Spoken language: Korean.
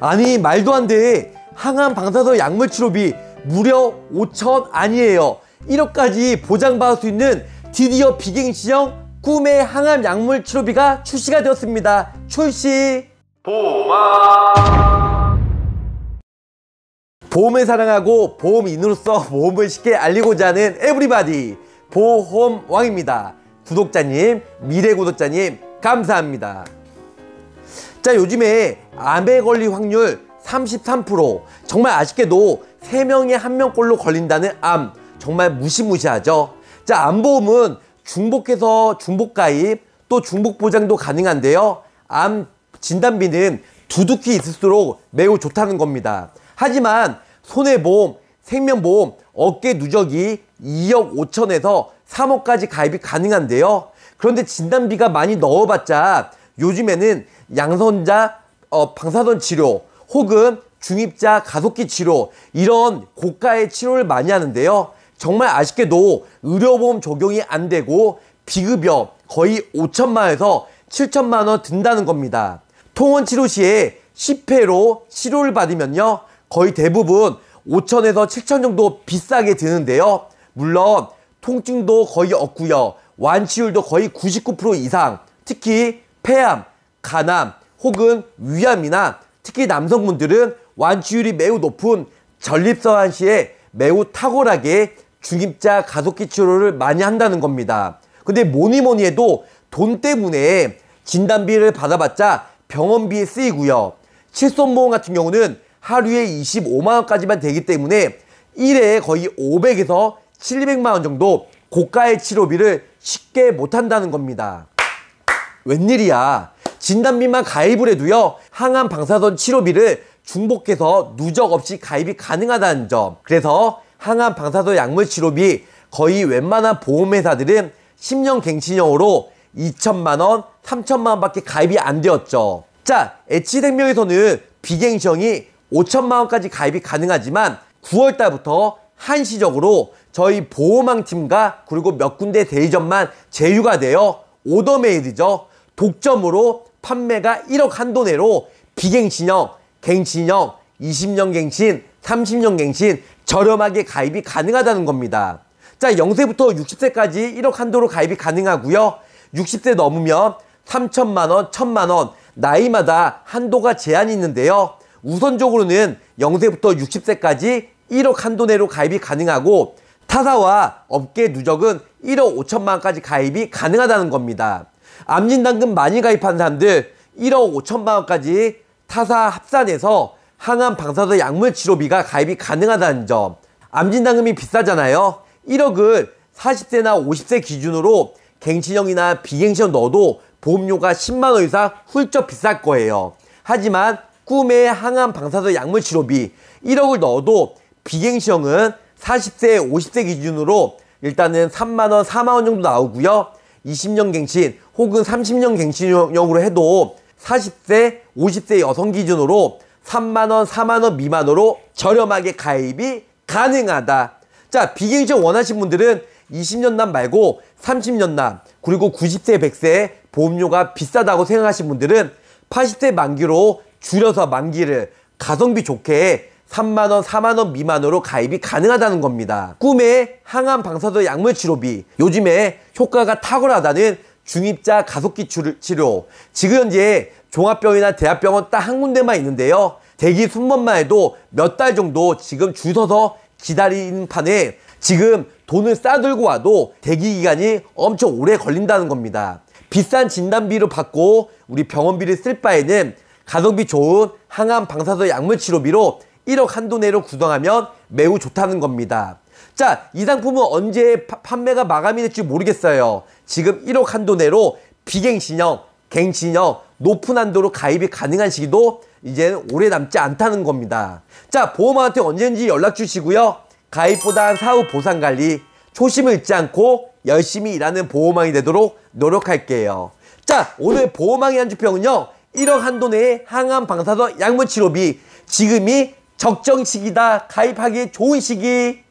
아니 말도 안 돼. 항암 방사선 약물 치료비 무려 5천 아니에요. 1억까지 보장받을 수 있는 드디어 비갱신형 꿈의 항암 약물 치료비가 출시가 되었습니다. 출시! 보험을 사랑하고 보험인으로서 보험을 쉽게 알리고자 하는 에브리바디 보험왕입니다. 구독자님, 미래 구독자님 감사합니다. 자 요즘에 암에 걸릴 확률 33% 정말 아쉽게도 3명에 1명꼴로 걸린다는 암 정말 무시무시하죠 자 암보험은 중복해서 중복가입 또 중복보장도 가능한데요 암 진단비는 두둑히 있을수록 매우 좋다는 겁니다 하지만 손해보험, 생명보험, 어깨 누적이 2억 5천에서 3억까지 가입이 가능한데요 그런데 진단비가 많이 넣어봤자 요즘에는 양손자 어, 방사선 치료 혹은 중입자 가속기 치료 이런 고가의 치료를 많이 하는데요. 정말 아쉽게도 의료보험 적용이 안 되고 비급여 거의 5천만에서 7천만 원 든다는 겁니다. 통원 치료 시에 10회로 치료를 받으면요. 거의 대부분 5천에서 7천 정도 비싸게 드는데요. 물론 통증도 거의 없고요. 완치율도 거의 99% 이상 특히 폐암, 가남 혹은 위암이나 특히 남성분들은 완치율이 매우 높은 전립선환 시에 매우 탁월하게 중입자 가속기 치료를 많이 한다는 겁니다. 근데 뭐니 뭐니 해도 돈 때문에 진단비를 받아봤자 병원비에 쓰이고요. 칫솔모험 같은 경우는 하루에 25만원까지만 되기 때문에 1회에 거의 500에서 700만원 정도 고가의 치료비를 쉽게 못한다는 겁니다. 웬일이야. 진단비만 가입을 해도요 항암 방사선 치료비를 중복해서 누적 없이 가입이 가능하다는 점 그래서 항암 방사선 약물 치료비 거의 웬만한 보험회사들은 10년 갱신형으로 2천만원, 3천만원 밖에 가입이 안 되었죠 자, 애치생명에서는 비갱신형이 5천만원까지 가입이 가능하지만 9월달부터 한시적으로 저희 보험왕팀과 그리고 몇 군데 대리점만 제휴가 되어 오더메이드죠 독점으로 판매가 1억 한도 내로 비갱신형, 갱신형, 20년 갱신, 30년 갱신 저렴하게 가입이 가능하다는 겁니다. 자 0세부터 60세까지 1억 한도로 가입이 가능하고요. 60세 넘으면 3천만원, 1천만원 나이마다 한도가 제한이 있는데요. 우선적으로는 0세부터 60세까지 1억 한도 내로 가입이 가능하고 타사와 업계 누적은 1억 5천만원까지 가입이 가능하다는 겁니다. 암진당금 많이 가입한 사람들 1억 5천만 원까지 타사 합산해서 항암 방사선 약물 치료비가 가입이 가능하다는 점. 암진당금이 비싸잖아요. 1억을 40세나 50세 기준으로 갱신형이나 비갱신형 넣어도 보험료가 10만 원 이상 훌쩍 비쌀 거예요. 하지만 꿈의 항암 방사선 약물 치료비 1억을 넣어도 비갱신형은 40세, 50세 기준으로 일단은 3만원, 4만원 정도 나오고요. 20년 갱신, 혹은 30년 갱신형으로 해도 40세, 50세 여성 기준으로 3만원, 4만원 미만으로 저렴하게 가입이 가능하다. 자, 비갱신 원하신 분들은 20년남 말고 30년남, 그리고 90세, 100세 보험료가 비싸다고 생각하신 분들은 80세 만기로 줄여서 만기를 가성비 좋게 3만원, 4만원 미만으로 가입이 가능하다는 겁니다. 꿈의 항암 방사선 약물 치료비. 요즘에 효과가 탁월하다는 중입자 가속기 치료 지금 현재 종합병이나 대학병원 딱 한 군데만 있는데요 대기 순번만 해도 몇 달 정도 지금 줄 서서 기다리는 판에 지금 돈을 싸들고 와도 대기 기간이 엄청 오래 걸린다는 겁니다 비싼 진단비로 받고 우리 병원비를 쓸 바에는 가성비 좋은 항암 방사선 약물 치료비로 1억 한도 내로 구성하면 매우 좋다는 겁니다. 자, 이 상품은 언제 파, 판매가 마감이 될지 모르겠어요. 지금 1억 한도 내로 비갱신형, 갱신형, 높은 한도로 가입이 가능한 시기도 이제는 오래 남지 않다는 겁니다. 자, 보험한테 언제든지 연락 주시고요. 가입보다 한 사후 보상관리, 초심을 잃지 않고 열심히 일하는 보험왕이 되도록 노력할게요. 자, 오늘 보험왕의 한주평은요. 1억 한도 내에 항암 방사선 약물 치료비 지금이 적정 시기다. 가입하기 좋은 시기.